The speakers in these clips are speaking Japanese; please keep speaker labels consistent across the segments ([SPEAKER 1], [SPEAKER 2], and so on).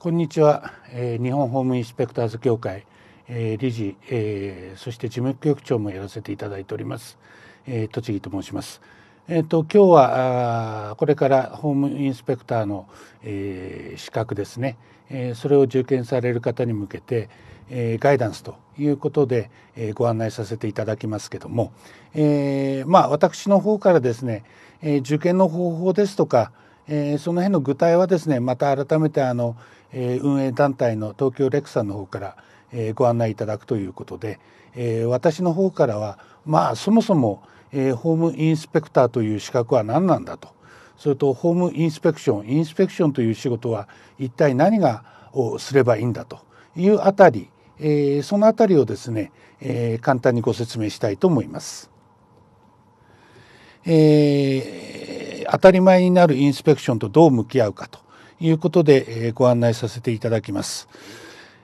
[SPEAKER 1] こんにちは、えー、日本ホームインスペクターズ協会、えー、理事、えー、そして事務局長もやらせていただいております、えー、栃木と申します。えーと、今日はあこれからホームインスペクターの、えー、資格ですね、えー、それを受験される方に向けて、えー、ガイダンスということで、えー、ご案内させていただきますけども、えー、まあ私の方からですね、えー、受験の方法ですとか、えー、その辺の具体はですねまた改めてあの、えー、運営団体の東京レクサの方から、えー、ご案内いただくということで、えー、私の方からはまあそもそも、えー、ホームインスペクターという資格は何なんだとそれとホームインスペクションインスペクションという仕事は一体何がをすればいいんだというあたり、えー、そのあたりをですね、えー、簡単にご説明したいと思います。えー、当たり前になるインスペクションとどう向き合うかということで、えー、ご案内させていただきます。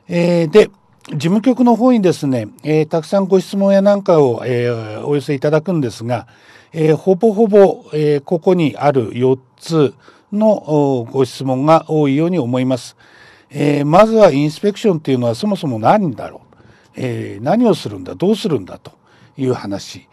[SPEAKER 1] えー、で、事務局の方にですね、えー、たくさんご質問やなんかを、えー、お寄せいただくんですが、えー、ほぼほぼ、えー、ここにある4つのご質問が多いように思います。えー、まずはインスペクションというのはそもそも何だろう、えー、何をするんだどうするんだという話。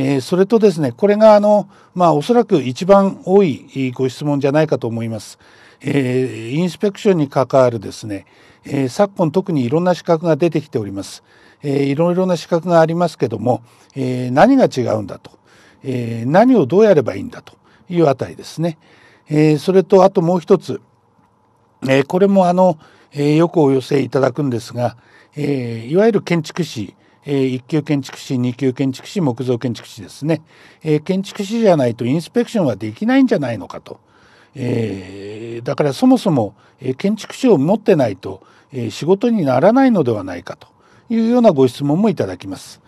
[SPEAKER 1] えー、それとですねこれがあの、まあ、おそらく一番多いご質問じゃないかと思います。えー、インスペクションに関わるですね、えー、昨今特にいろんな資格が出てきております。えー、いろいろな資格がありますけども、えー、何が違うんだと、えー、何をどうやればいいんだというあたりですね。えー、それとあともう一つ、えー、これもあの、えー、よくお寄せいただくんですが、えー、いわゆる建築士えー、1級建築士2級建築士木造建築士ですね、えー、建築士じゃないとインスペクションはできないんじゃないのかと、えー、だからそもそも、え建築士を持ってないと、え仕事にならないのではないかというようなご質問もいただきます。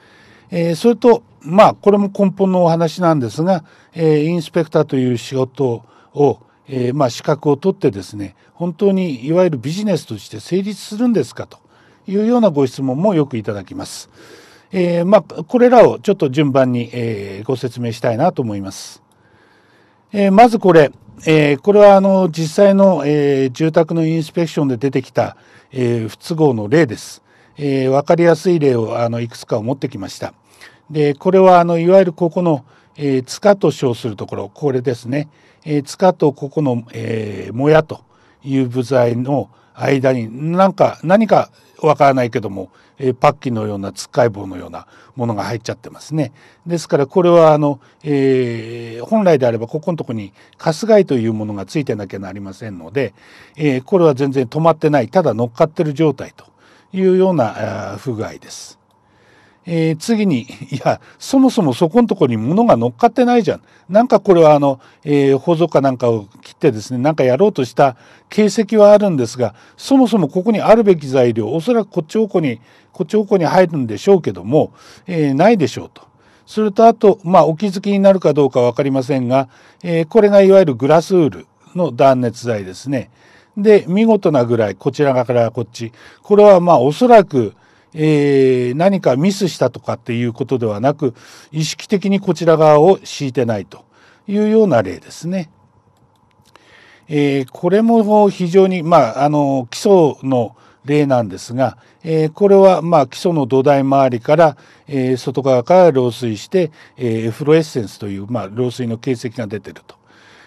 [SPEAKER 1] えそれとまあこれも根本のお話なんですが、えインスペクターという仕事をえまあ、資格を取ってですね本当にいわゆるビジネスとして成立するんですかというようなご質問もよくいただきます。えー、まあ、これらをちょっと順番に、えー、ご説明したいなと思います。えー、まずこれ、えこれはあの実際の、え住宅のインスペクションで出てきた、え不都合の例です。えー、分かりやすい例をあのいくつかを持ってきました。でこれはあのいわゆるここの、えー、塚と称するところこれですね、えー、塚とここの、えー、もやという部材の間に何か何かわからないけども、えー、パッキンのようなつっかい棒のようなものが入っちゃってますね。ですからこれはあの、えー、本来であればここのとこにカス貝というものがついてなきゃなりませんので、えー、これは全然止まってないただ乗っかってる状態というような不具合です。えー、次に、いや、そもそもそこのとこに物が乗っかってないじゃん。なんかこれはあの、えー、宝かなんかを切ってですね、なんかやろうとした形跡はあるんですが、そもそもここにあるべき材料、おそらくこっち方向に、こっち方向に入るんでしょうけども、えー、ないでしょうと。それとあと、まあ、お気づきになるかどうかわかりませんが、えー、これがいわゆるグラスウールの断熱材ですね。で、見事なぐらい、こちら側からこっち。これはまあ、おそらく、えー、何かミスしたとかっていうことではなく意識的にこちら側を敷いてないというような例ですね。えー、これも非常に、まあ、あの基礎の例なんですが、えー、これはまあ基礎の土台周りから、えー、外側から漏水して、えー、エフロエッセンスという、まあ、漏水の形跡が出てると。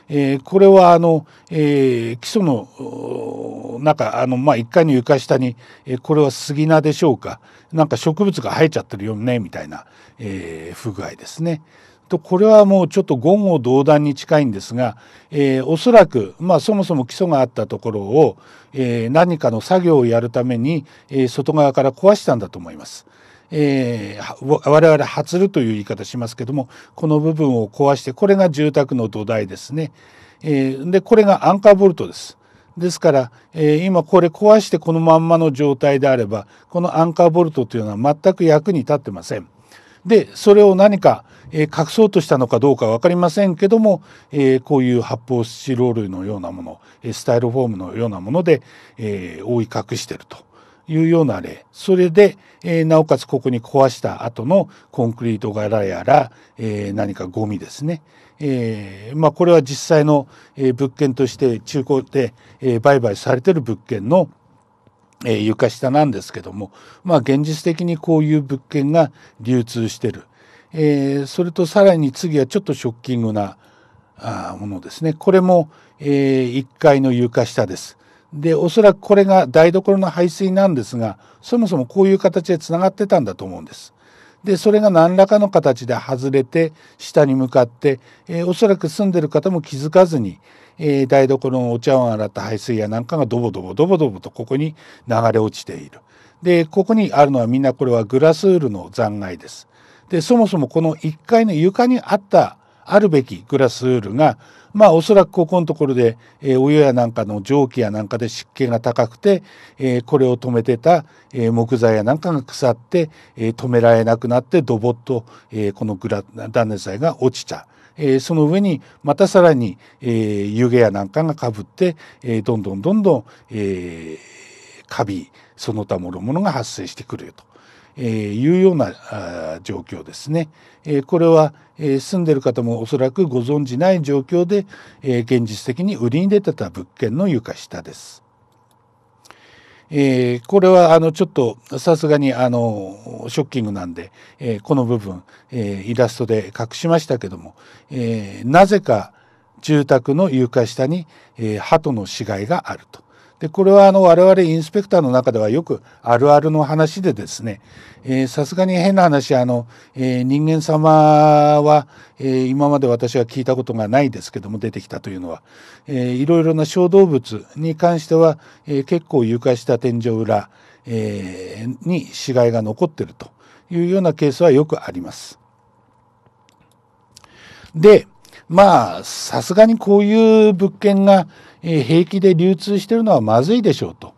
[SPEAKER 1] えー、これはあの、えー、基礎の中あの、まあ、1階の床下に、えー、これは杉菜でしょうかなんか植物が生えちゃってるよねみたいな、えー、不具合ですね。とこれはもうちょっと言語道断に近いんですが、えー、おそらく、まあ、そもそも基礎があったところを、えー、何かの作業をやるために、えー、外側から壊したんだと思います。えー、我々はつるという言い方しますけどもこの部分を壊してこれが住宅の土台ですね、えー、でこれがアンカーボルトですですから、えー、今これ壊してこのまんまの状態であればこのアンカーボルトというのは全く役に立ってません。でそれを何か、えー、隠そうとしたのかどうか分かりませんけども、えー、こういう発泡スチロールのようなものスタイルフォームのようなもので、えー、覆い隠してると。いうような例それで、えー、なおかつここに壊した後のコンクリート柄やら、えー、何かゴミですね、えー、まあ、これは実際の、え物件として中古で、え売買されてる物件のえ床下なんですけども、まあ現実的にこういう物件が流通してる。えー、それとさらに次はちょっとショッキングなあものですね。これも、えー、1階の床下です。で、おそらくこれが台所の排水なんですが、そもそもこういう形で繋がってたんだと思うんです。で、それが何らかの形で外れて、下に向かって、えー、おそらく住んでる方も気づかずに、えー、台所のお茶碗洗った排水やなんかがドボドボドボドボとここに流れ落ちている。で、ここにあるのはみんなこれはグラスウールの残骸です。で、そもそもこの1階の床にあった、あるべきグラスウールが、まあおそらくここのところで、えー、お湯やなんかの蒸気やなんかで湿気が高くて、えー、これを止めてた、えー、木材やなんかが腐って、えー、止められなくなってドボッと、えー、このグラ断熱材が落ちた。えー、その上にまたさらに、えー、湯気やなんかがかぶって、えー、どんどんどんどん、えー、カビその他もろものが発生してくるよとえいうような状況ですね。えこれは、え住んでる方もおそらくご存じない状況で、え現実的に売りに出てた物件の床下です。えー、これはあのちょっとさすがにあのショッキングなんで、えー、この部分、えー、イラストで隠しましたけども、えなぜか住宅の床下に、え鳩の死骸があると。でこれはあの我々インスペクターの中ではよくあるあるの話でですねさすがに変な話あの、えー、人間様は、えー、今まで私は聞いたことがないですけども出てきたというのは、えー、いろいろな小動物に関しては、えー、結構床下天井裏、えー、に死骸が残ってるというようなケースはよくあります。でまあさすがにこういう物件が平気で流通してるのはまずいでしょうと。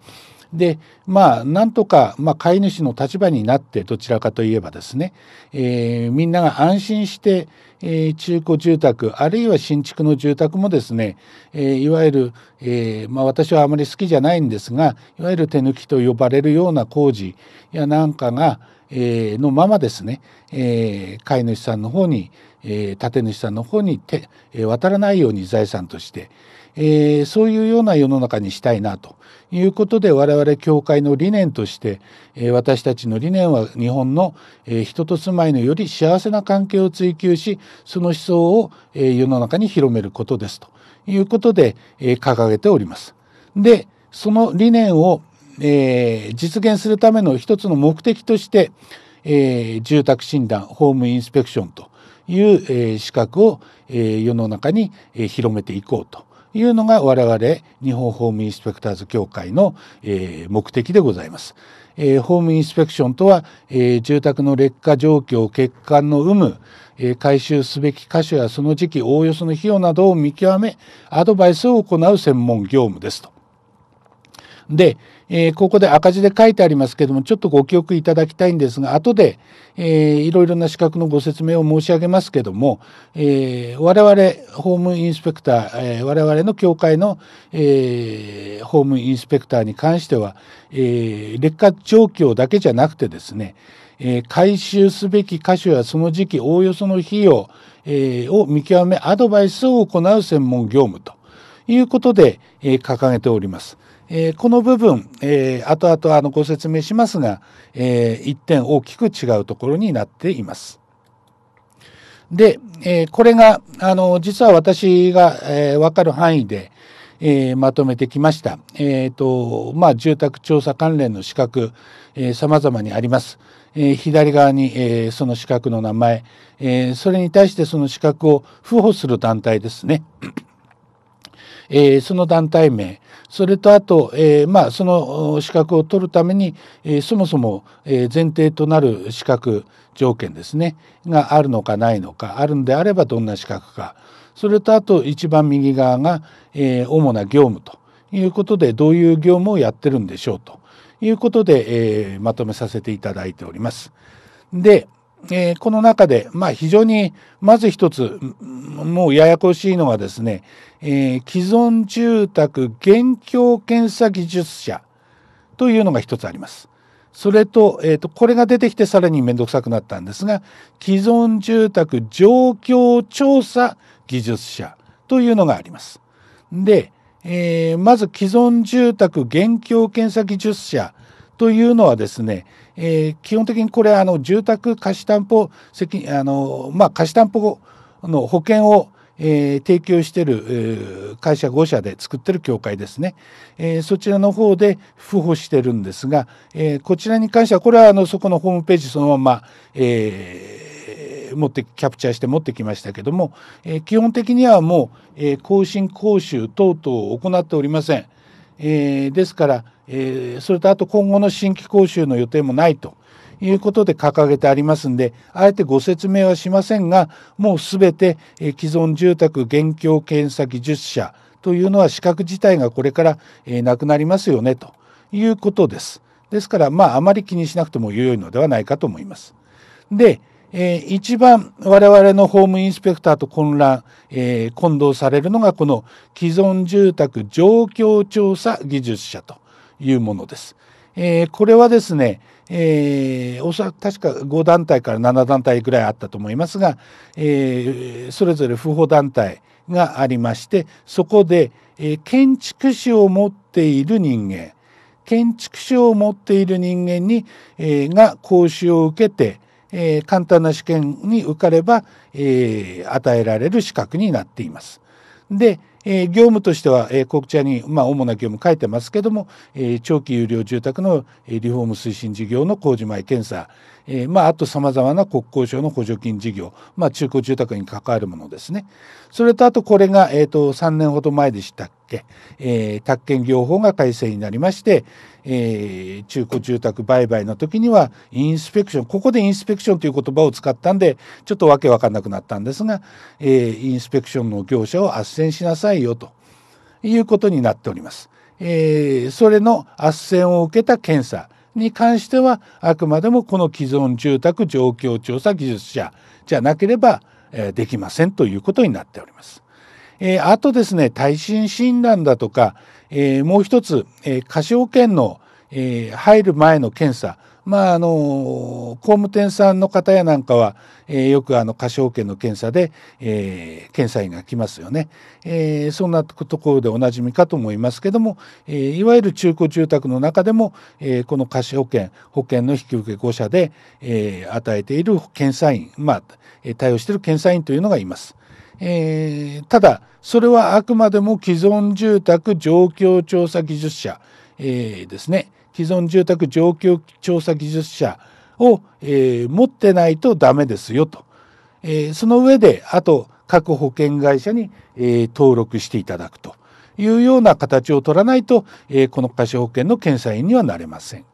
[SPEAKER 1] でまあなんとか、まあ、飼い主の立場になってどちらかといえばですね、えー、みんなが安心して、えー、中古住宅あるいは新築の住宅もですね、えー、いわゆる、えまあ、私はあまり好きじゃないんですがいわゆる手抜きと呼ばれるような工事やなんかが、えー、のままですね、えー、飼い主さんの方に、えー、建主さんの方に手、えー、渡らないように財産として、えー、そういうような世の中にしたいなということで我々教会の理念として、えー、私たちの理念は日本の、えー、人と住まいのより幸せな関係を追求しその思想を、えー、世の中に広めることですということで、えー、掲げております。でその理念をえー、実現するための一つの目的として、えー、住宅診断ホームインスペクションという、えー、資格を、えー、世の中に、えー、広めていこうというのが我々日本ホームインスペクターズ協会の、えー、目的でございます。えー、ホームインスペクションとは、えー、住宅の劣化状況欠陥の有無、え回収すべき箇所やその時期おおよその費用などを見極めアドバイスを行う専門業務ですと。で、えー、ここで赤字で書いてありますけどもちょっとご記憶いただきたいんですが後で、えー、いろいろな資格のご説明を申し上げますけども、えー、我々ホームインスペクター、えー、我々の協会の、えー、ホームインスペクターに関しては、えー、劣化状況だけじゃなくてですねえー、回収すべき箇所やその時期おおよその費用、えー、を見極めアドバイスを行う専門業務ということで、えー、掲げております。えー、この部分、えー、後々あのご説明しますが、えー、一点大きく違うところになっています。で、えー、これがあの実は私が、えー、分かる範囲で、えー、まとめてきました。えっ、ー、とまあ住宅調査関連の資格、えー、様々にあります。えー、左側に、えー、その資格の名前、えー、それに対してその資格を付保する団体ですね。えー、その団体名それとあと、えー、まあ、その資格を取るために、えー、そもそも、前提となる資格条件ですねがあるのかないのかあるんであればどんな資格かそれとあと一番右側が、え主な業務ということでどういう業務をやってるんでしょうということで、えまとめさせていただいております。で、えー、この中で、まあ、非常にまず一つもうややこしいのがですね、えー、既存住宅現況検査技術者というのが一つあります。それと、えっ、ー、と、これが出てきてさらに面倒くさくなったんですが、既存住宅状況調査技術者というのがあります。で、えー、まず既存住宅現況検査技術者というのはですね、えー、基本的にこれあの住宅貸担保責あの、まあ、貸担保の保険をえー、提供している会社5社で作ってる協会ですね、えー、そちらの方で付保してるんですが、えー、こちらに関してはこれはあのそこのホームページそのまま、え持ってキャプチャーして持ってきましたけども、え基本的にはもう、え更新講習等々を行っておりません、えですから、えそれとあと今後の新規講習の予定もないと。いうことで掲げてありますんであえてご説明はしませんがもうすべて既存住宅現況検査技術者というのは資格自体がこれからなくなりますよねということです。ですからまああまり気にしなくても良いのではないかと思います。で、えー、一番我々のホームインスペクターと混乱、えー、混同されるのがこの既存住宅状況調査技術者というものです。えー、これはですね、えー、おそ確か5団体から7団体ぐらいあったと思いますが、えー、それぞれ不法団体がありましてそこで、えー、建築士を持っている人間建築士を持っている人間に、えー、が講習を受けて、えー、簡単な試験に受かれば、えー、与えられる資格になっています。で、えー、業務としては、えー、国茶に、まあ、主な業務書いてますけども、えー、長期有料住宅の、えー、リフォーム推進事業の工事前検査、えー、まあ、あと様々な国交省の補助金事業、まあ、中古住宅に関わるものですね。それとあとこれが、えっ、ー、と、3年ほど前でしたっって、えー、宅建業法が改正になりまして、えー、中古住宅売買の時にはインスペクションここでインスペクションという言葉を使ったんでちょっとわけわかんなくなったんですが、えー、インスペクションの業者を斡旋しなさいよということになっております。えー、それの斡旋を受けた検査に関してはあくまでもこの既存住宅状況調査技術者じゃなければ、えできませんということになっております。えー、あとですね、耐震診断だとか、えー、もう一つ、えー、過小検の、えー、入る前の検査、まあ、あの、工務店さんの方やなんかは、えー、よくあの、過小検の検査で、えー、検査員が来ますよね。えー、そんなところでおなじみかと思いますけども、えー、いわゆる中古住宅の中でも、えー、この過小検、保険の引き受け5社で、えー、与えている検査員、まあ、対応している検査員というのがいます。えー、ただそれはあくまでも既存住宅状況調査技術者、えー、ですね既存住宅状況調査技術者を、えー、持ってないとダメですよと、えその上であと各保険会社に、え登録していただくというような形を取らないと、えこの火災保険の検査員にはなれません。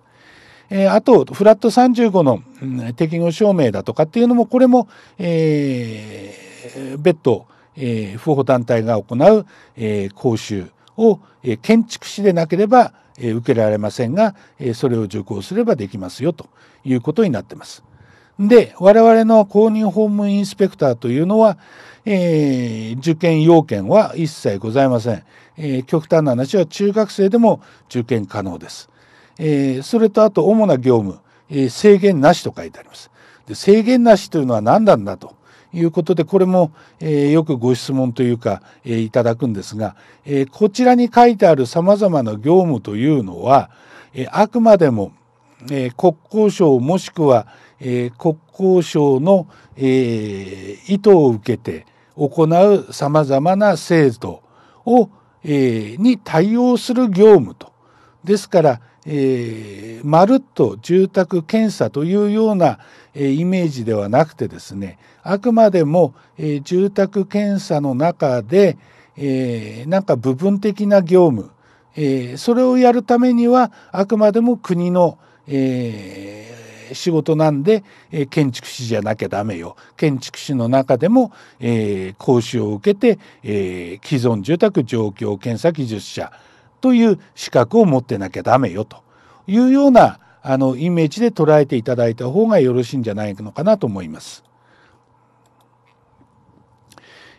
[SPEAKER 1] えあと、フラット35の、適合証明だとかっていうのも、これも、えーえ別途、えー、不法団体が行う、えー、講習を、えー、建築士でなければ、えー、受けられませんが、えー、それを受講すればできますよということになってます。で我々の公認法務インスペクターというのは、えー、受験要件は一切ございません、えー、極端な話は中学生でも受験可能です、えー、それとあと主な業務、えー、制限なしと書いてありますで制限なしというのは何なんだということでこれも、えー、よくご質問というか、えー、いただくんですが、えー、こちらに書いてあるさまざまな業務というのは、えー、あくまでも、えー、国交省もしくは、えー、国交省の、えー、意図を受けて行うさまざまな制度を、えー、に対応する業務と。ですから、えー、まるっと住宅検査というような、えー、イメージではなくてですねあくまでも、えー、住宅検査の中で、えー、なんか部分的な業務、えー、それをやるためにはあくまでも国の、えー、仕事なんで、え建築士じゃなきゃダメよ建築士の中でも、えー、講習を受けて、えー、既存住宅状況検査技術者、という資格を持ってなきゃダメよというようなあのイメージで捉えていただいた方がよろしいんじゃないのかなと思います。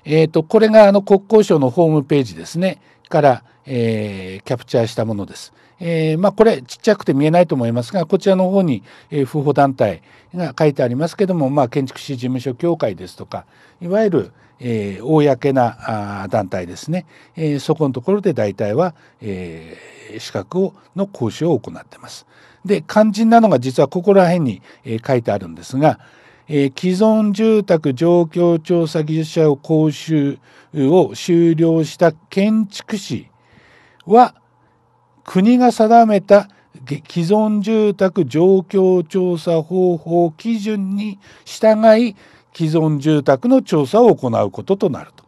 [SPEAKER 1] えーと、とこれがあの国交省のホームページですねからえー、キャプチャーしたものです。えー、まあ、これちっちゃくて見えないと思いますがこちらの方に、えー、不報団体が書いてありますけども、まあ、建築士事務所協会ですとかいわゆる、えー、公なあ団体ですね、えそこのところで大体は、え資格をの講習を行ってます。で肝心なのが実はここら辺に、え書いてあるんですが、えー、既存住宅状況調査技術者を講習を終了した建築士は国が定めた既存住宅状況調査方法基準に従い既存住宅の調査を行うこととなると。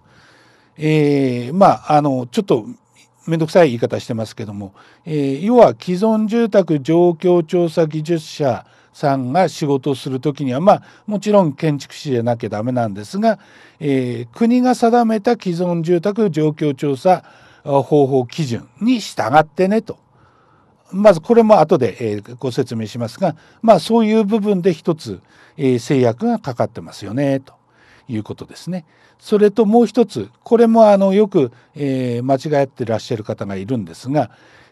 [SPEAKER 1] えー、まああのちょっと面倒くさい言い方してますけども、えー、要は既存住宅状況調査技術者さんが仕事をする時にはまあもちろん建築士でなきゃダメなんですが、えー、国が定めた既存住宅状況調査方法基準に従ってねと。まずこれも後でご説明しますが、まあそういう部分で一つ制約がかかってますよねということですね。それともう一つ、これもあのよく間違ってらっしゃる方がいるんですが、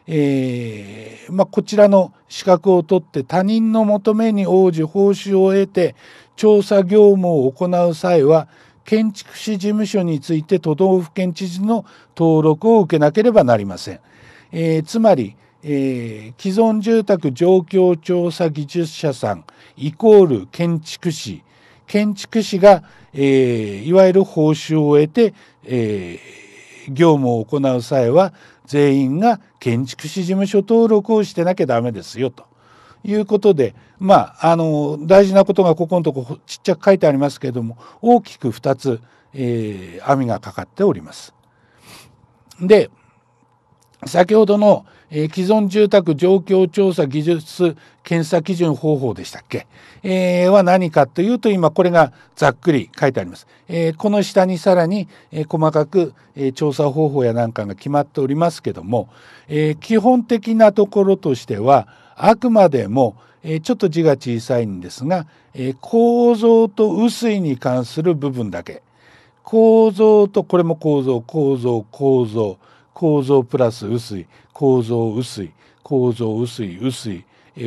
[SPEAKER 1] えーまあ、こちらの資格を取って他人の求めに応じ報酬を得て調査業務を行う際は建築士事務所について都道府県知事の登録を受けなければなりません。えー、つまり、えー、既存住宅状況調査技術者さんイコール建築士建築士が、えー、いわゆる報酬を得て、えー、業務を行う際は全員が建築士事務所登録をしてなきゃダメですよと。いうことで、まあ、あの大事なことがここのとこちっちゃく書いてありますけれども大きく2つ、えー、網がかかっております。で先ほどの、えー、既存住宅状況調査技術検査基準方法でしたっけ、えー、は何かというと今これがざっくり書いてあります。えー、この下にさらに、え細かく、え調査方法やなんかが決まっておりますけども、え基本的なところとしてはあくまでもちょっと字が小さいんですが構造と雨水に関する部分だけ構造とこれも構造構造構造構造プラス雨水構造雨水構造雨水雨水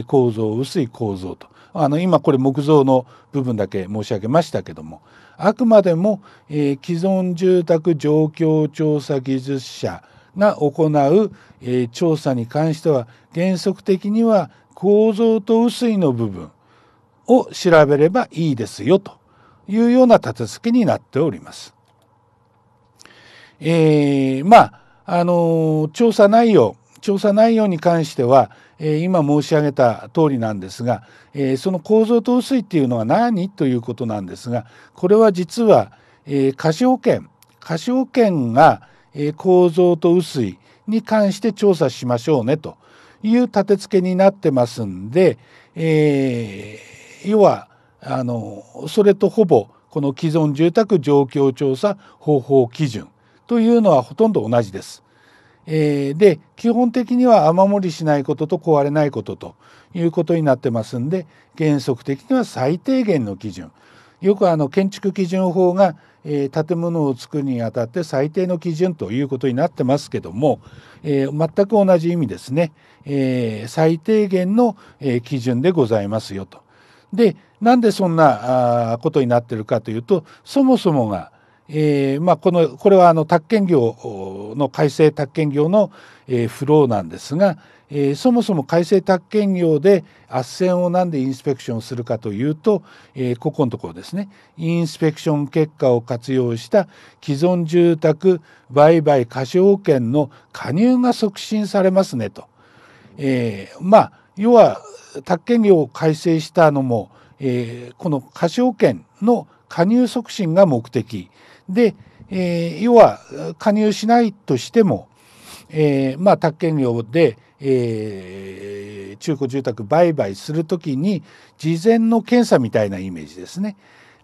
[SPEAKER 1] 構造雨水構造とあの今これ木造の部分だけ申し上げましたけどもあくまでも、えー、既存住宅状況調査技術者が行う、えー、調査に関しては原則的には構造と雨水の部分を調べればいいですよというような立て付けになっております。えー、まああの調査内容調査内容に関しては、えー、今申し上げた通りなんですが、えー、その構造と薄いっていうのは何ということなんですがこれは実は、えー、過小圏過保険が、え構造と雨水に関して調査しましょうねという立て付けになってますんで、えー、要はあのそれとほぼこの既存住宅状況調査方法基準というのはほとんど同じです。えー、で基本的には雨漏りしないことと壊れないことということになってますんで原則的には最低限の基準よくあの建築基準法がえー、建物を作るにあたって最低の基準ということになってますけども、えー、全く同じ意味ですね、えー、最低限の、え基準でございますよと。でなんでそんなことになってるかというとそもそもが、えまあ、このこれはあの宅建業の改正宅建業の、えフローなんですが、えー、そもそも改正宅建業で斡旋をなんでインスペクションするかというと、えー、ここのところですねインスペクション結果を活用した既存住宅売買し保権の加入が促進されますねと、えー、まあ要は宅建業を改正したのも、えこのし保権の加入促進が目的で、え要は加入しないとしても、えー、まあ宅建業でえー、中古住宅売買する時に事前の検査みたいなイメージですね。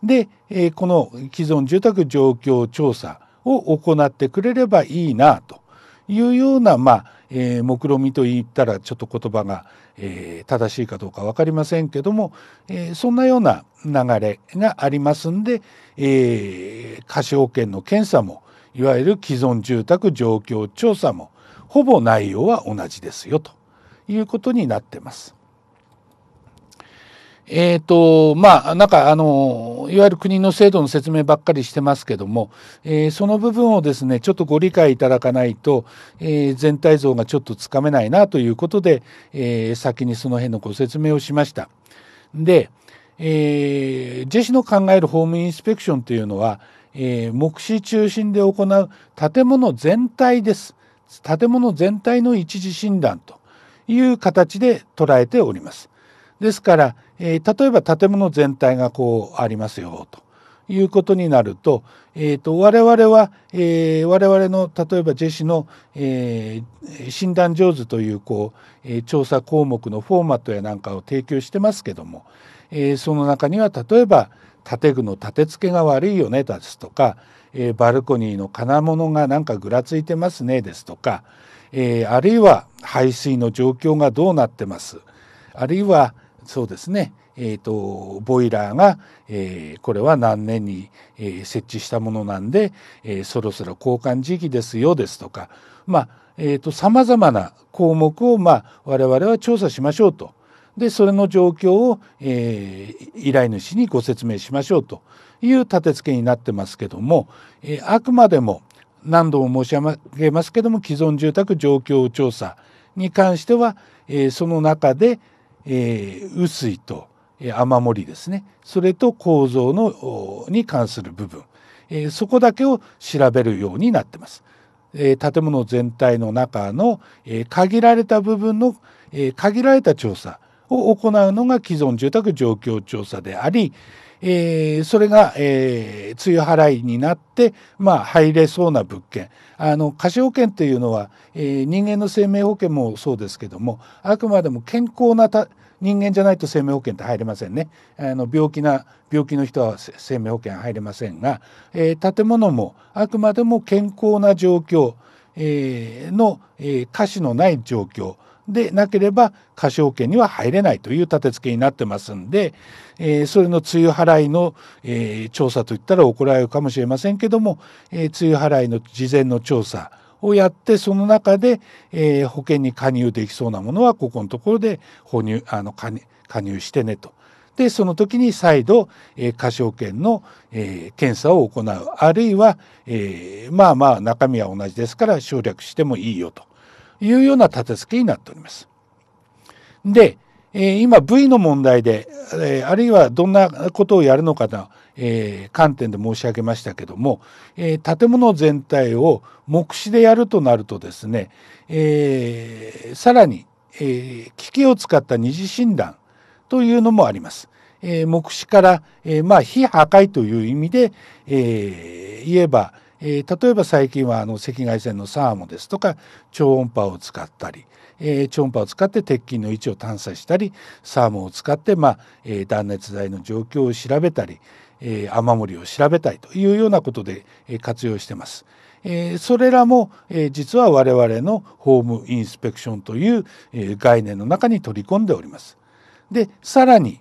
[SPEAKER 1] で、えー、この既存住宅状況調査を行ってくれればいいなというような、まあえー、目論見と言ったらちょっと言葉が、えー、正しいかどうか分かりませんけども、えー、そんなような流れがありますんで、えー、貸保険の検査もいわゆる既存住宅状況調査もほぼ内容は同じですよということになってます。えっ、ー、と、まあ、なんか、あの、いわゆる国の制度の説明ばっかりしてますけども、えー、その部分をですね、ちょっとご理解いただかないと、えー、全体像がちょっとつかめないなということで、え先にその辺のご説明をしました。で、えジェシの考えるホームインスペクションというのは、え目視中心で行う建物全体です。建物全体の一時診断という形で捉えております。ですから、えー、例えば建物全体がこうありますよということになると,、えーと、我々は、えー、我々の例えばジェシの、えー、診断上手というこう、えー、調査項目のフォーマットやなんかを提供してますけども、えー、その中には例えば建具の立て付けが悪いよねですとかえー、バルコニーの金物がなんかぐらついてますねですとか、えー、あるいは排水の状況がどうなってます。あるいはそうですね、えーと、ボイラーが、えー、これは何年に、えー、設置したものなんで、えー、そろそろ交換時期ですよですとかまあさまざまな項目を、まあ、我々は調査しましょうとでそれの状況を、え依頼主にご説明しましょうという立て付けになってますけども、えあくまでも何度も申し上げますけども既存住宅状況調査に関しては、えその中で、え雨水と雨漏りですねそれと構造のに関する部分、えそこだけを調べるようになってます。え建物全体の中の、え限られた部分の、え限られた調査を行うのが既存住宅状況調査であり、えー、それが、えー、梅雨払いになって、まあ、入れそうな物件。あの、貸保険というのは、えー、人間の生命保険もそうですけども、あくまでも健康なた人間じゃないと生命保険って入れませんね。あの、病気な、病気の人は生命保険入れませんが、えー、建物もあくまでも健康な状況、えー、の、えー、瑕疵のない状況。でなければ過証券には入れないという立て付けになってますんで、えー、それの梅雨払いの、えー、調査といったら怒られるかもしれませんけども、えー、梅雨払いの事前の調査をやってその中で、えー、保険に加入できそうなものはここのところで保入あの加入してねと。でその時に再度、えー、過小券の、えー、検査を行うあるいは、えー、まあまあ中身は同じですから省略してもいいよというような立て付けになっております。で、え今 V の問題で、えあるいはどんなことをやるのかな、え観点で申し上げましたけども、え建物全体を目視でやるとなるとですね、えさらに、え機器を使った二次診断というのもあります。え目視から、えまあ、非破壊という意味で、え言えば、えー、例えば最近はあの赤外線のサーモですとか超音波を使ったり、えー、超音波を使って鉄筋の位置を探査したりサーモを使って、まあえー、断熱材の状況を調べたり、えー、雨漏りを調べたりというようなことで、えー、活用してます。えー、それらも、えー、実は我々のホームインスペクションという、えー、概念の中に取り込んでおります。でさらに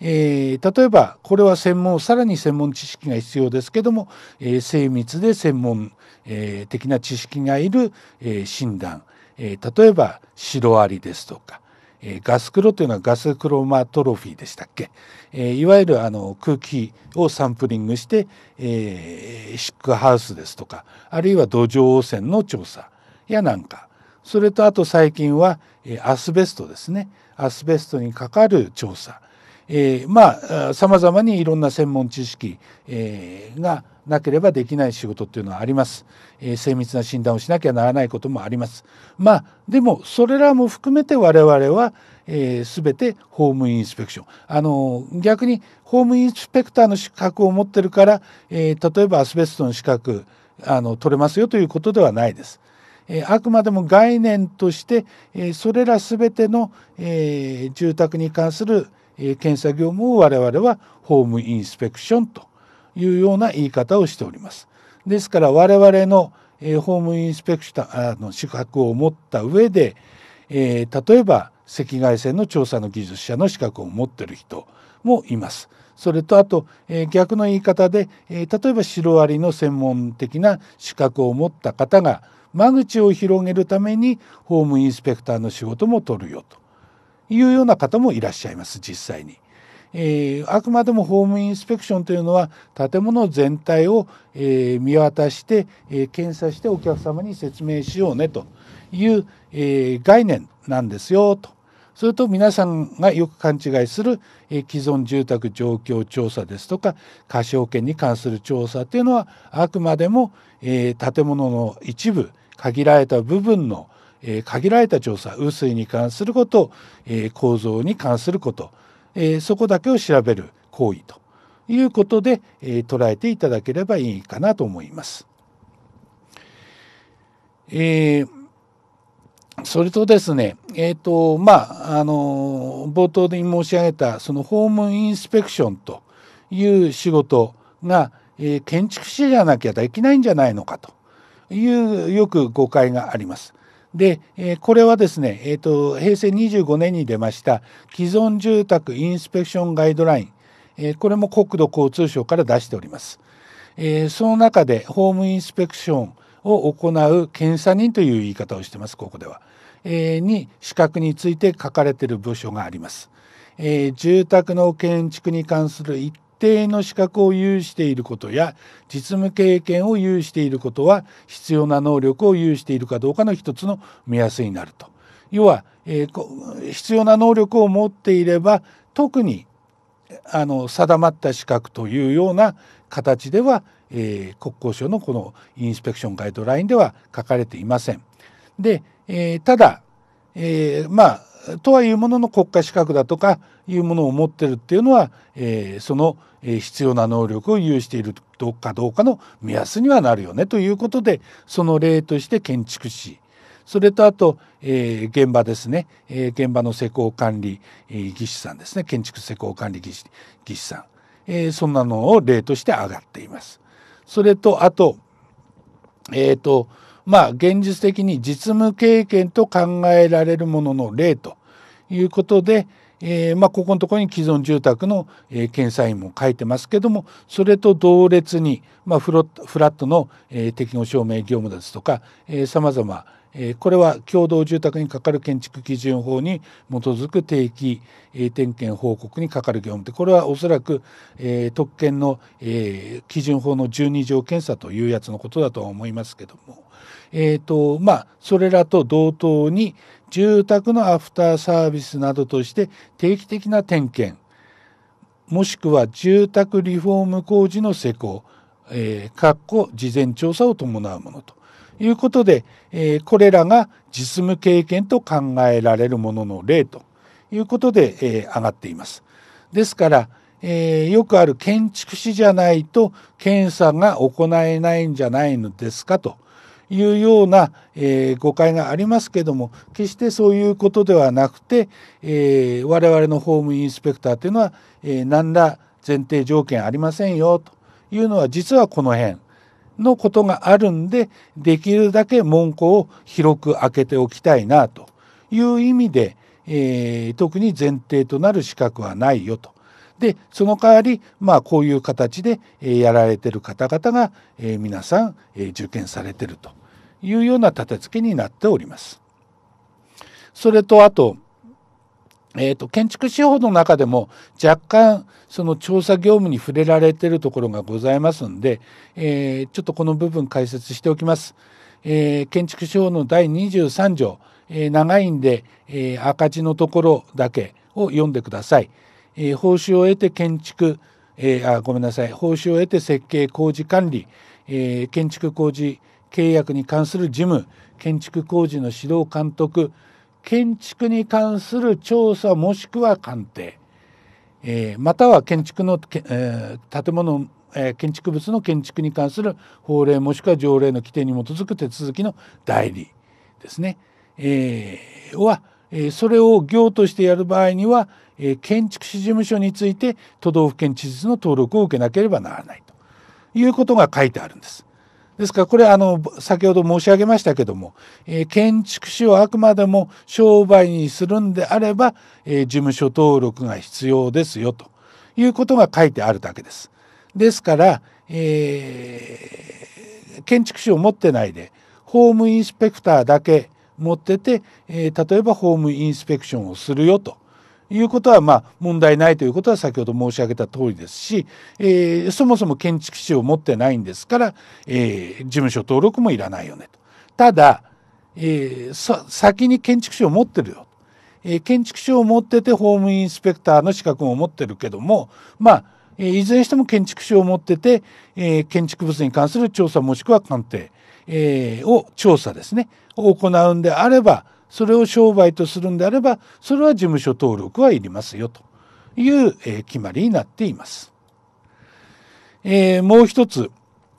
[SPEAKER 1] えー、例えばこれは専門さらに専門知識が必要ですけども、えー、精密で専門、えー、的な知識がいる、え診断、え例えばシロアリですとか、えガスクロというのはガスクロマトロフィーでしたっけ、えいわゆるあの空気をサンプリングして、えシックハウスですとかあるいは土壌汚染の調査やなんかそれとあと最近は、えアスベストですねアスベストにかかる調査えー、まあさまざまにいろんな専門知識、えー、がなければできない仕事っていうのはあります、えー、精密な診断をしなきゃならないこともありますまあでもそれらも含めて我々は、えー、全てホームインスペクションあの逆にホームインスペクターの資格を持ってるから、えー、例えばアスベストの資格あの取れますよということではないです。えあくまでも概念として、えそれらすべての、え住宅に関する、検査業務を我々はホームインスペクションというような言い方をしております。ですから我々のホームインスペクションの資格を持った上で、え例えば赤外線の調査の技術者の資格を持っている人もいます。それとあと、え逆の言い方で、え例えばシロアリの専門的な資格を持った方が間口を広げるためにホームインスペクターの仕事も取るよというような方もいらっしゃいます実際に。えー、あくまでもホームインスペクションというのは建物全体を、えー、見渡して、えー、検査してお客様に説明しようねという、え概念なんですよと。それと皆さんがよく勘違いする、え既存住宅状況調査ですとかし保権に関する調査というのはあくまでも、え建物の一部限られた部分のえ限られた調査雨水に関すること、え構造に関すること、えそこだけを調べる行為ということで、え捉えていただければいいかなと思います。えーそれとですね、えっ、ー、と、まあ、あの、冒頭で申し上げた、その訪問インスペクションという仕事が、えー、建築士じゃなきゃできないんじゃないのかというよく誤解があります。で、えこれはですね、えーと、平成25年に出ました既存住宅インスペクションガイドライン、えこれも国土交通省から出しております、えその中でホームインスペクションを行う検査人という言い方をしてますここでは、えに資格について書かれている部署があります、え住宅の建築に関する一定の資格を有していることや実務経験を有していることは必要な能力を有しているかどうかの一つの目安になると。要は、えー、必要な能力を持っていれば特にあの定まった資格というような形では、えー、国交省のこのインスペクションガイドラインでは書かれていません。で、えー、ただ、えー、まあとはいうものの国家資格だとかいうものを持ってるっていうのは、えー、その必要な能力を有しているかどうかの目安にはなるよねということでその例として建築士それとあと、えー、現場ですね、えー、現場の施工管理、えー、技師さんですね建築施工管理技師技師さん、えー、そんなのを例として挙がっています。それとあと,、えーと、とまあ、現実的に実務経験と考えられるものの例ということで、えー、まあ、ここのところに既存住宅の、え検査員も書いてますけどもそれと同列に、まあ、フロフラットの、え適合証明業務ですとかさまざまこれは共同住宅にかかる建築基準法に基づく定期、え点検報告にかかる業務でこれはおそらく、え特権の、え基準法の12条検査というやつのことだとは思いますけども。えーとまあ、それらと同等に住宅のアフターサービスなどとして定期的な点検もしくは住宅リフォーム工事の施工、えー、かっこ事前調査を伴うものということで、えー、これらが実務経験と考えられるものの例ということで、えー、上がっています。ですから、えー、よくある建築士じゃないと検査が行えないんじゃないのですかというような、えー、誤解がありますけども決してそういうことではなくて、えー、我々のホームインスペクターというのは、えー、何ら前提条件ありませんよというのは実はこの辺のことがあるんでできるだけ門戸を広く開けておきたいなという意味で、えー、特に前提となる資格はないよとでその代わりまあこういう形でやられてる方々が皆さん受験されてるというような立て付けになっております。それとあと,、えーと、建築手法の中でも若干その調査業務に触れられてるところがございますんで、えー、ちょっとこの部分解説しておきます。えー、建築手法の第23条、えー、長いんで、えー、赤字のところだけを読んでください。え報酬を得て建築、えー、あごめんなさい報酬を得て設計工事管理、えー、建築工事契約に関する事務建築工事の指導監督建築に関する調査もしくは鑑定、えー、または建築の、えー、建物、え建築物の建築に関する法令もしくは条例の規定に基づく手続きの代理ですね、えー、はそれを業としてやる場合には建築士事務所について都道府県知事の登録を受けなければならないということが書いてあるんです。ですからこれあの先ほど申し上げましたけども、え建築士をあくまでも商売にするんであれば、え事務所登録が必要ですよということが書いてあるだけです。ですから、えー、建築士を持ってないでホームインスペクターだけ持ってて、えー、例えばホームインスペクションをするよということはまあ問題ないということは先ほど申し上げた通りですし、えー、そもそも建築士を持ってないんですから、えー、事務所登録もいらないよねと。ただ、えー、先に建築士を持ってるよ。えー、建築士を持っててホームインスペクターの資格も持ってるけどもまあ、えー、いずれにしても建築士を持ってて、えー、建築物に関する調査もしくは鑑定、えー、を調査ですねを行うんであればそれを商売とするんであればそれは事務所登録はいりますよという、え決まりになっています。えー、もう一つ、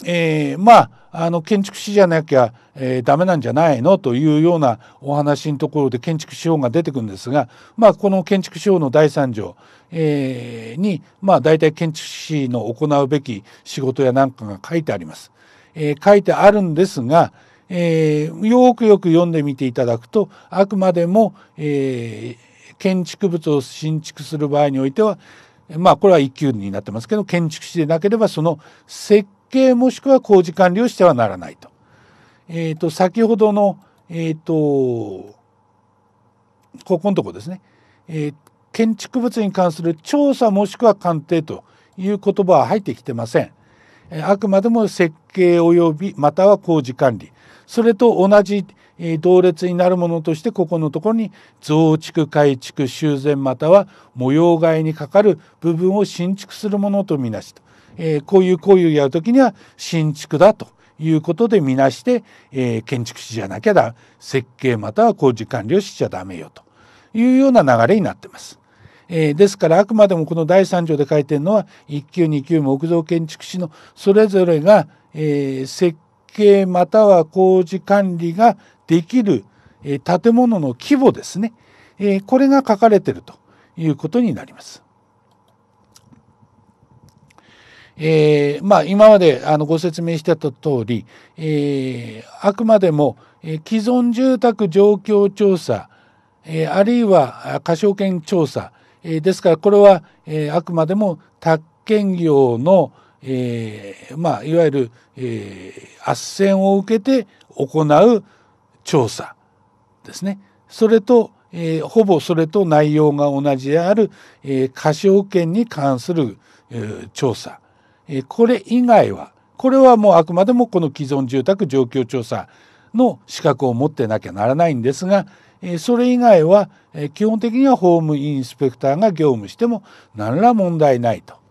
[SPEAKER 1] えー、まああの建築士じゃなきゃ、えー、ダメなんじゃないのというようなお話のところで建築士法が出てくるんですが、まあ、この建築士法の第3条、えー、に、まあ、大体建築士の行うべき仕事やなんかが書いてあります。えー、書いてあるんですが、えー、よくよく読んでみていただくとあくまでも、えー、建築物を新築する場合においてはまあこれは一級になってますけど建築士でなければその設計もしくは工事管理をしてはならないと。えーと、先ほどの、えーと、ここのとこですね、えー、建築物に関する調査もしくは鑑定という言葉は入ってきてません。あくまでも設計及びまたは工事管理それと同じ同列になるものとしてここのところに増築改築修繕または模様替えにかかる部分を新築するものとみなしえー、こういう行為をやるときには新築だということでみなして、えー、建築士じゃなきゃだ設計または工事管理をしちゃダメよというような流れになってます。えー、ですからあくまでもこの第3条で書いてるのは1級2級木造建築士のそれぞれが、えー、設計または工事管理ができる建物の規模ですねこれが書かれているということになります。えー、まあ、今まであのご説明してた通り、えー、あくまでも、え既存住宅状況調査、えー、あるいは過小権調査、えですからこれは、えあくまでも宅建業の、えー、まあいわゆる、えー、圧戦を受けて行う調査ですね。それと、えー、ほぼそれと内容が同じである、えー、過小権に関する、えー、調査、えー、これ以外はこれはもうあくまでもこの既存住宅状況調査の資格を持ってなきゃならないんですが、えー、それ以外は、えー、基本的にはホームインスペクターが業務しても何ら問題ないと。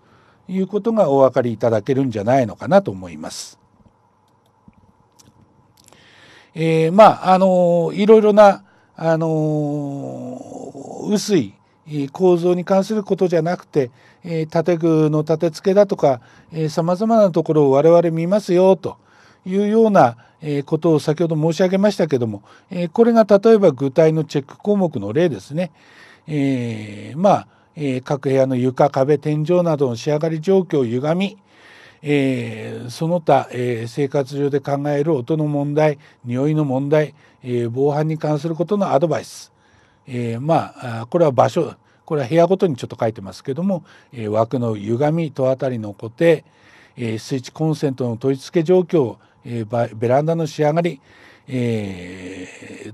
[SPEAKER 1] いうことがお分かりいただけるんじゃないのかなと思います。えー、まあ、あのいろいろな、あの薄い構造に関することじゃなくて、えー、建具の建て付けだとか、えまざまなところを我々見ますよというようなことを先ほど申し上げましたけども、えー、これが例えば具体のチェック項目の例ですね。えー、まあえー、各部屋の床壁天井などの仕上がり状況を歪み、えー、その他、えー、生活上で考える音の問題匂いの問題、え防犯に関することのアドバイス、えまあこれは場所これは部屋ごとにちょっと書いてますけども、え枠の歪み戸辺たりの固定、えスイッチコンセントの取り付け状況、えベランダの仕上がり、え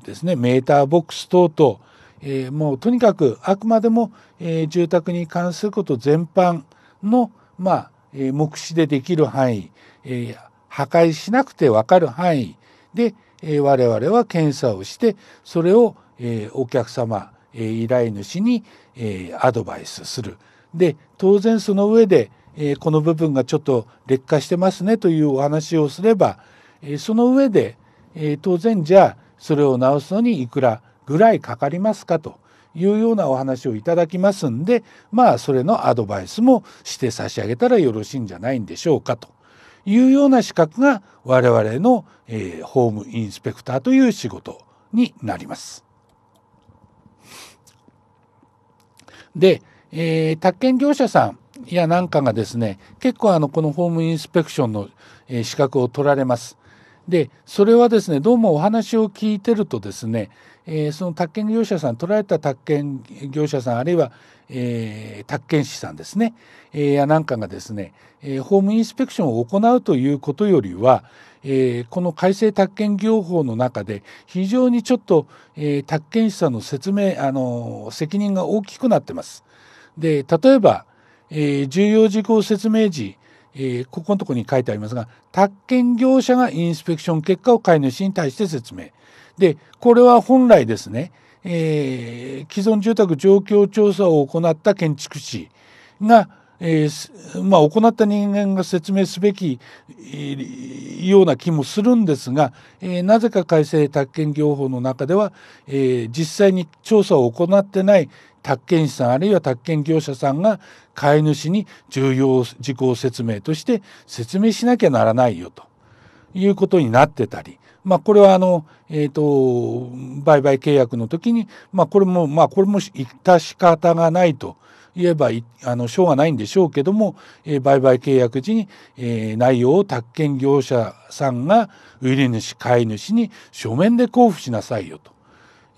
[SPEAKER 1] ですねメーターボックス等々えー、もうとにかくあくまでも、えー、住宅に関すること全般の、まあえー、目視でできる範囲、えー、破壊しなくて分かる範囲で、えー、我々は検査をしてそれを、えー、お客様、えー、依頼主に、えー、アドバイスする。で当然その上で、えー、この部分がちょっと劣化してますねというお話をすれば、えー、その上で、えー、当然じゃあそれを直すのにいくらぐらいかかりますかというようなお話をいただきますんでまあそれのアドバイスもして差し上げたらよろしいんじゃないんでしょうかというような資格が我々の、えー、ホームインスペクターという仕事になります。で、えー、宅建業者さんやなんかがですね結構あのこのホームインスペクションの、え資格を取られます。でそれはですねどうもお話を聞いてるとですねえー、その宅建業者さん取られた宅建業者さんあるいは、えー、宅建士さんですね、えー、やなんかがですね、えー、ホームインスペクションを行うということよりは、えー、この改正宅建業法の中で非常にちょっと、えー、宅建士さんの説明あの責任が大きくなってます。で例えば、えー、重要事項説明時えー、ここのところに書いてありますが、宅建業者がインスペクション結果を飼い主に対して説明。でこれは本来ですね、えー、既存住宅状況調査を行った建築士が、えー、まあ、行った人間が説明すべき、ような気もするんですが、えー、なぜか改正宅建業法の中では、えー、実際に調査を行ってない宅建士さんあるいは宅建業者さんが買い主に重要事項説明として説明しなきゃならないよということになってたりまあ、これはあの、えっ、と、売買契約の時に、まあ、これも、まあ、これも致し方がないと。言えばあのしょうがないんでしょうけども、えー、売買契約時に、えー、内容を宅建業者さんが売り主買い主に書面で交付しなさいよと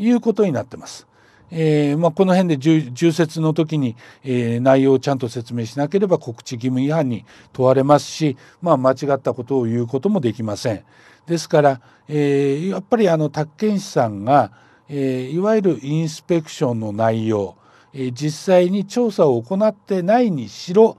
[SPEAKER 1] いうことになってます。えーまあ、この辺で重説の時に、えー、内容をちゃんと説明しなければ告知義務違反に問われますし、まあ、間違ったことを言うこともできません。ですから、えー、やっぱりあの宅建士さんが、えー、いわゆるインスペクションの内容、えー、実際に調査を行ってないにしろ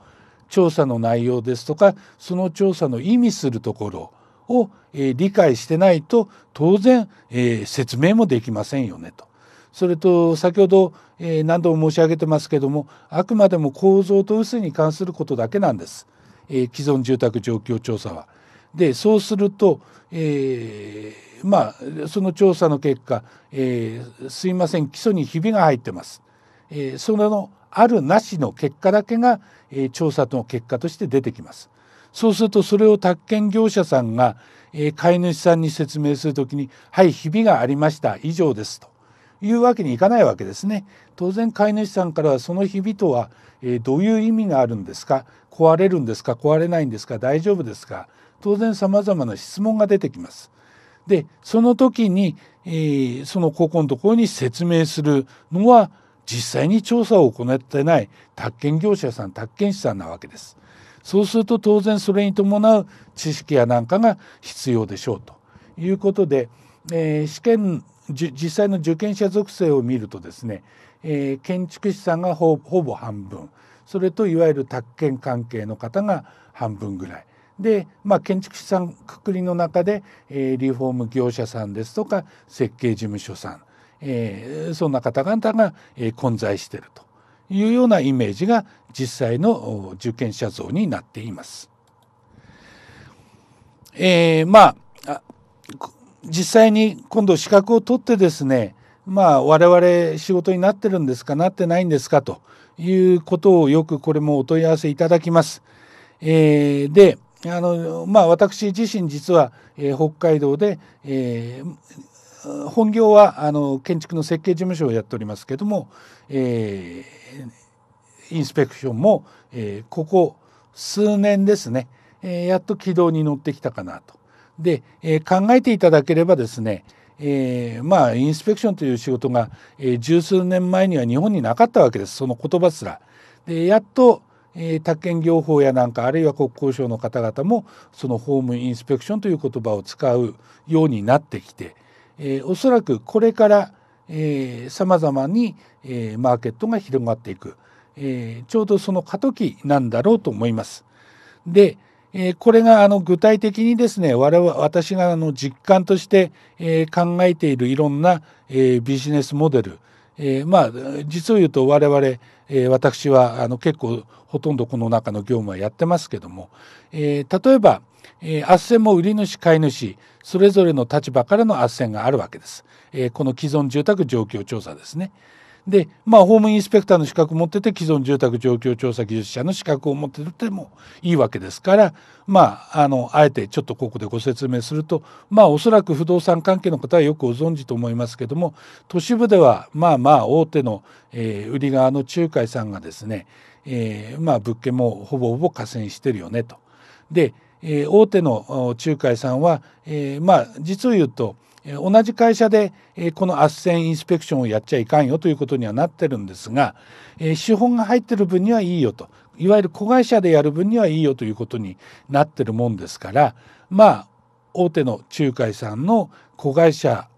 [SPEAKER 1] 調査の内容ですとかその調査の意味するところを、えー、理解してないと当然、えー、説明もできませんよねと。それと先ほど、えー、何度も申し上げてますけどもあくまでも構造と薄に関することだけなんです、え既存住宅状況調査は。でそうすると、えー、まあその調査の結果、えー、すいません基礎にひびが入ってます、えー、そのあるなしの結果だけが、え調査の結果として出てきます。そうするとそれを宅建業者さんが、え飼い主さんに説明するときに「はいひびがありました以上です」というわけにいかないわけですね。当然飼い主さんからはその日々とは、えー、どういう意味があるんですか壊れるんですか壊れないんですか大丈夫ですか当然さまざまな質問が出てきます。でその時に、えー、その高校のところに説明するのは実際に調査を行ってない宅建業者さん宅建士さんなわけです。そうすると当然それに伴う知識やなんかが必要でしょうということで、えー、試験実際の受験者属性を見るとですね、えー、建築士さんがほぼ半分それといわゆる宅建関係の方が半分ぐらいで、まあ、建築士さんくくりの中で、えー、リフォーム業者さんですとか設計事務所さん、えー、そんな方々が、えー、混在しているというようなイメージが実際の受験者像になっています。えー、まあ実際に今度資格を取ってですねまあ我々仕事になってるんですかなってないんですかということをよくこれもお問い合わせいただきます。えー、であのまあ、私自身実は、えー、北海道で、えー、本業はあの建築の設計事務所をやっておりますけども、えー、インスペクションも、えー、ここ数年ですね、えー、やっと軌道に乗ってきたかなと。で、えー、考えていただければですね、えー、まあインスペクションという仕事が、えー、十数年前には日本になかったわけですその言葉すら。でやっとえー、宅建業法やなんかあるいは国交省の方々もそのホームインスペクションという言葉を使うようになってきて、えー、おそらくこれからさまざまに、えー、マーケットが広がっていく、えー、ちょうどその過渡期なんだろうと思います。で、えこれがあの具体的にですね我々私があの実感として、え考えているいろんな、えビジネスモデル、えまあ実を言うと我々えー、私はあの結構ほとんどこの中の業務はやってますけども、えー、例えば、えー、斡旋も売り主買い主それぞれの立場からの斡旋があるわけです、えー、この既存住宅状況調査ですね、で、まあ、ホームインスペクターの資格を持ってて既存住宅状況調査技術者の資格を持っててもいいわけですから、まあ、あのあえてちょっとここでご説明すると、まあ、おそらく不動産関係の方はよくご存知と思いますけども都市部ではまあまあ大手の、えー、売り側の仲介さんがですね、えー、まあ、物件もほぼほぼ寡占してるよねと。で、えー、大手の仲介さんは、えまあ実を言うと同じ会社でこの斡旋インスペクションをやっちゃいかんよということにはなってるんですが資本が入ってる分にはいいよといわゆる子会社でやる分にはいいよということになってるもんですからまあ大手の仲介さんの子会社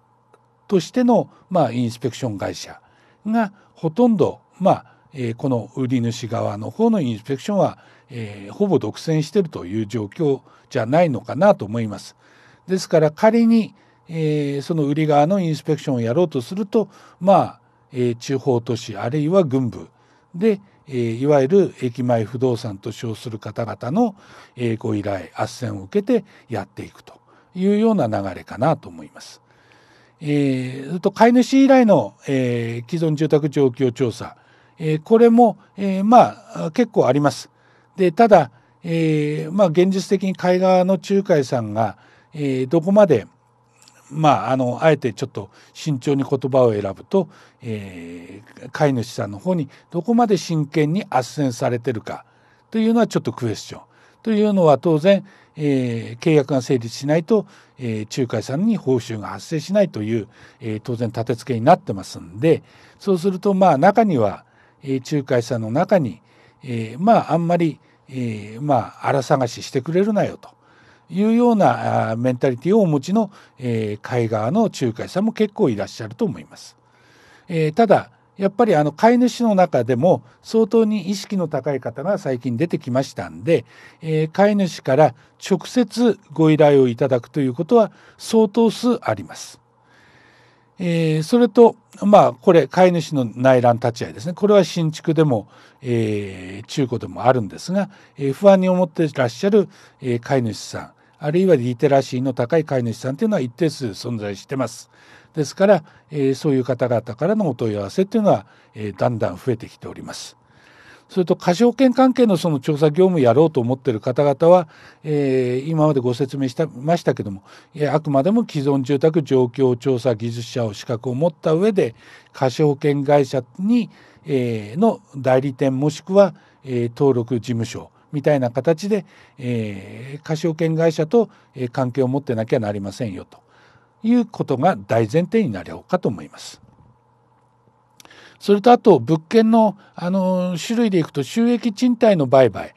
[SPEAKER 1] としての、まあ、インスペクション会社がほとんど、まあえこの売り主側の方のインスペクションは、えほぼ独占しているという状況じゃないのかなと思います。ですから仮にえー、その売り側のインスペクションをやろうとするとまあ、えー、地方都市あるいは軍部で、えー、いわゆる駅前不動産と称する方々の、えー、ご依頼斡旋を受けてやっていくというような流れかなと思います。えー、と飼い主依頼の、えー、既存住宅状況調査、えー、これも、えー、まあ結構あります。でただ、えー、まあ現実的に海側の仲介さんが、えー、どこまで、まあ、あのあえてちょっと慎重に言葉を選ぶと、えー、飼い主さんの方にどこまで真剣に斡旋されてるかというのはちょっとクエスチョン。というのは当然、えー、契約が成立しないと、えー、仲介さんに報酬が発生しないという、えー、当然立て付けになってますんでそうするとまあ中には、え仲介さんの中に、えまああんまり、えまあ荒探ししてくれるなよというようなメンタリティをお持ちの、えい海側の仲介さんも結構いらっしゃると思います。えー、ただやっぱりあの飼い主の中でも相当に意識の高い方が最近出てきましたんで、えー、飼い主から直接ご依頼をいただくということは相当数あります。えー、それと、まあ、これ、飼い主の内覧立ち会いですね。これは新築でも、えー、中古でもあるんですが、えー、不安に思っていらっしゃる、えー、飼い主さん、あるいはリテラシーの高い飼い主さんというのは一定数存在してます。ですから、えー、そういう方々からのお問い合わせというのは、えー、だんだん増えてきております。それと過小権関係のその調査業務やろうと思っている方々は、えー、今までご説明したましたけども、えー、あくまでも既存住宅状況調査技術者を資格を持った上で過小権会社に、えー、の代理店もしくは、えー、登録事務所みたいな形で、えー、貸証券会社と、えー、関係を持ってなきゃなりませんよということが大前提になりようかと思います。それとあと物件のあの種類でいくと収益賃貸の売買、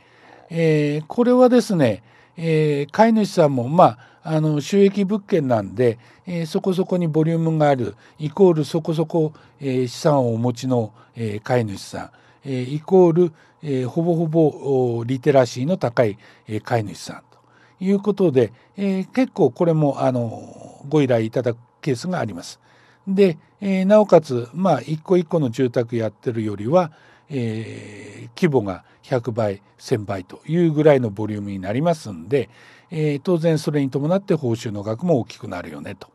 [SPEAKER 1] えー、これはですね、えー、飼い主さんもまああの収益物件なんで、えー、そこそこにボリュームがあるイコールそこそこ、えー、資産をお持ちの、えー、飼い主さんえイコール、えほぼほぼリテラシーの高い、え飼い主さんということで、え結構これもあのご依頼いただくケースがあります。で、えなおかつ、まあ、一個一個の住宅やってるよりは、え規模が100倍1,000倍というぐらいのボリュームになりますんで、え当然それに伴って報酬の額も大きくなるよねと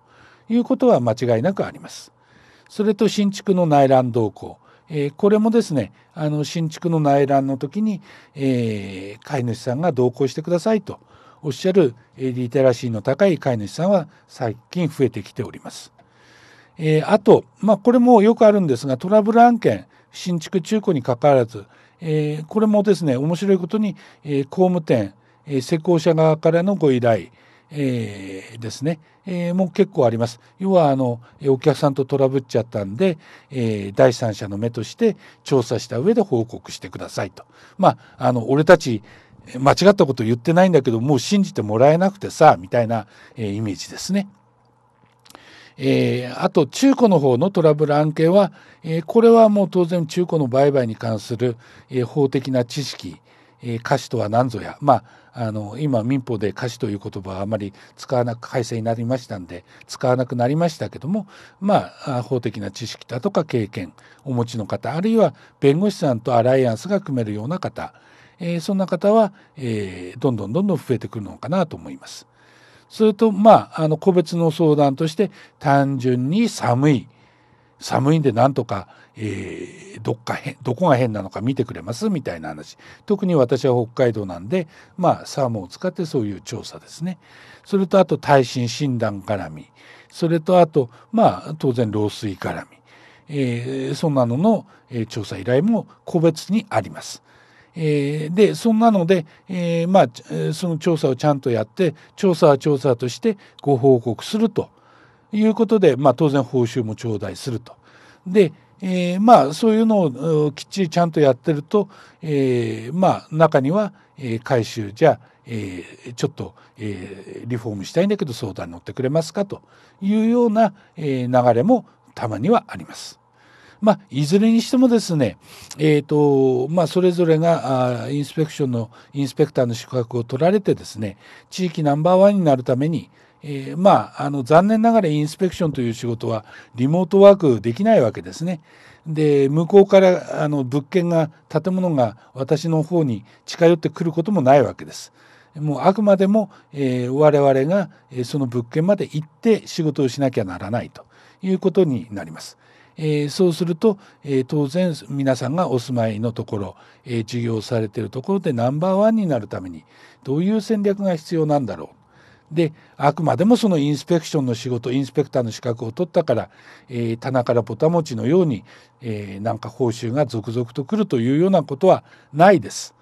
[SPEAKER 1] いうことは間違いなくあります。それと新築の内覧動向えこれもですねあの新築の内覧の時に、え飼い主さんが同行してくださいとおっしゃる、えリテラシーの高い飼い主さんは最近増えてきております。えあと、まあ、これもよくあるんですがトラブル案件新築中古にかかわらず、えこれもですね面白いことに、え工務店、え施工者側からのご依頼えー、ですね、えー、もう結構あります。要はあのお客さんとトラブっちゃったんで、えー、第三者の目として調査した上で報告してくださいと。まああの俺たち間違ったこと言ってないんだけどもう信じてもらえなくてさみたいな、えイメージですね。えー、あと中古の方のトラブル案件は、えー、これはもう当然中古の売買に関する、えー、法的な知識えー、歌詞とは何ぞや、まあ、あの今民法で歌詞という言葉はあまり使わなく改正になりましたんで使わなくなりましたけども、まあ、法的な知識だとか経験お持ちの方あるいは弁護士さんとアライアンスが組めるような方、えー、そんな方は、えー、どんどんどんどん増えてくるのかなと思います。それと、まあ、あの個別の相談として単純に寒い寒いんでなんとか、えー、どっかへどこが変なのか見てくれますみたいな話特に私は北海道なんでまあサーモンを使ってそういう調査ですねそれとあと耐震診断絡みそれとあとまあ当然漏水絡み、えー、そんなのの、え調査依頼も個別にあります。えでそんなので、えー、まあその調査をちゃんとやって調査は調査としてご報告するということで、まあ、当然報酬も頂戴すると。で、えー、まあそういうのをきっちりちゃんとやってると、えー、まあ中には、えー、回収じゃ、えー、ちょっと、えー、リフォームしたいんだけど相談に乗ってくれますかというような、えー、流れもたまにはあります。まあ、いずれにしてもですね、えーとまあ、それぞれがあインスペクションのインスペクターの資格を取られてですね地域ナンバーワンになるためにえー、まあ、あの、残念ながらインスペクションという仕事はリモートワークできないわけですね。で、向こうから、あの、物件が、建物が私の方に近寄ってくることもないわけです。もうあくまでも、えー、我々が、えその物件まで行って仕事をしなきゃならないということになります。えー、そうすると、えー、当然皆さんがお住まいのところ、えー、授業されているところでナンバーワンになるためにどういう戦略が必要なんだろうであくまでもそのインスペクションの仕事インスペクターの資格を取ったから、えー、棚からぼたもちのように、えー、なんか報酬が続々と来るというようなことはないです。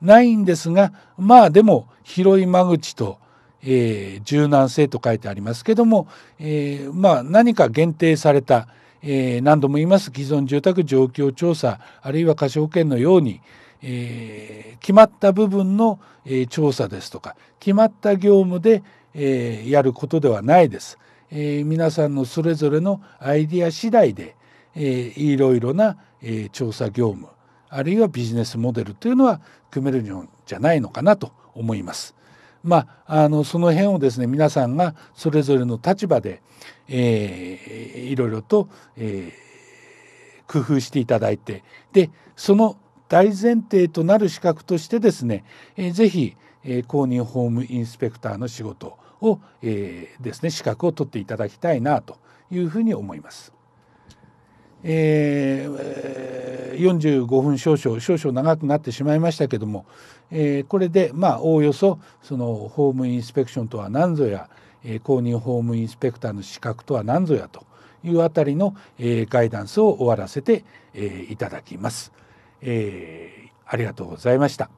[SPEAKER 1] ないんですがまあでも広い間口と、えー、柔軟性と書いてありますけども、えー、まあ何か限定された、えー、何度も言います既存住宅状況調査あるいは貸保険のように、えー、決まった部分の、えー、調査ですとか決まった業務で、えー、やることではないです。えー、皆さんのそれぞれのアイディア次第で、えー、いろいろな、えー、調査業務あるいはビジネスモデルというのは組めるんじゃないのかなと思います。まあ、あのその辺をですね皆さんがそれぞれの立場で、えー、いろいろと、えー、工夫していただいてでその大前提となる資格としてですね、えー、ぜひ、えー、公認法務インスペクターの仕事を、えー、ですね資格を取っていただきたいなというふうに思います。えー、45分少々少々長くなってしまいましたけども、えー、これでまあおおよそそのホームインスペクションとは何ぞや、えー、公認ホームインスペクターの資格とは何ぞやというあたりの、えー、ガイダンスを終わらせて、えー、いただきます、えー。ありがとうございました。